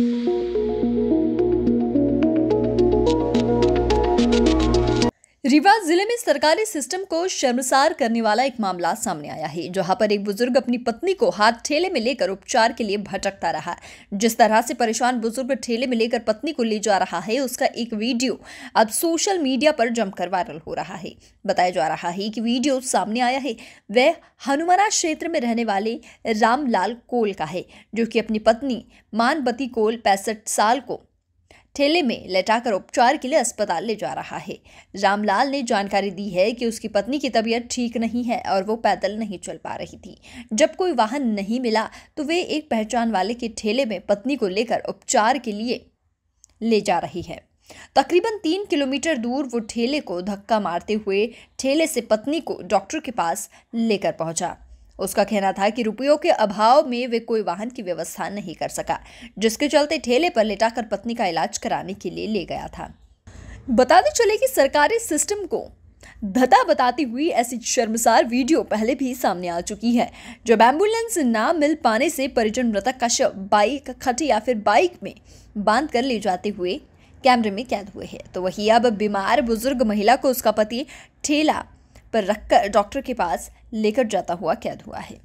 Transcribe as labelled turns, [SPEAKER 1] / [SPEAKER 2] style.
[SPEAKER 1] Música Rewa जिले में सरकारी सिस्टम को शर्मसार करने वाला एक मामला सामने आया है जहां पर एक बुजुर्ग अपनी पत्नी को हाथ ठेले में लेकर उपचार के लिए भटकता रहा जिस तरह से परेशान बुजुर्ग ठेले में लेकर पत्नी को ले जा रहा है उसका एक वीडियो अब सोशल मीडिया पर जमकर वायरल हो रहा है बताया जा रहा है कि वीडियो सामने आया है वह हनुमाना क्षेत्र में रहने वाले रामलाल कोल का है जो कि अपनी पत्नी मानबती कोल पैंसठ साल को ठेले में लटाकर उपचार के लिए अस्पताल ले जा रहा है रामलाल ने जानकारी दी है कि उसकी पत्नी की तबीयत ठीक नहीं है और वो पैदल नहीं चल पा रही थी जब कोई वाहन नहीं मिला तो वे एक पहचान वाले के ठेले में पत्नी को लेकर उपचार के लिए ले जा रही है तकरीबन तीन किलोमीटर दूर वो ठेले को धक्का मारते हुए ठेले से पत्नी को डॉक्टर के पास लेकर पहुंचा उसका कहना था कि रुपयों के अभाव में वे कोई वाहन की व्यवस्था नहीं कर सका जिसके चलते ठेले पर लेटाकर पत्नी का इलाज कराने के लिए ले गया था बताते चले कि सरकारी सिस्टम को धता बताती हुई ऐसी शर्मसार वीडियो पहले भी सामने आ चुकी है जब एम्बुलेंस ना मिल पाने से परिजन मृतक का शव बाइक खट या फिर बाइक में बांध कर ले जाते हुए कैमरे में कैद हुए हैं तो वही अब बीमार बुजुर्ग महिला को उसका पति ठेला पर रखकर डॉक्टर के पास लेकर जाता हुआ कैद हुआ है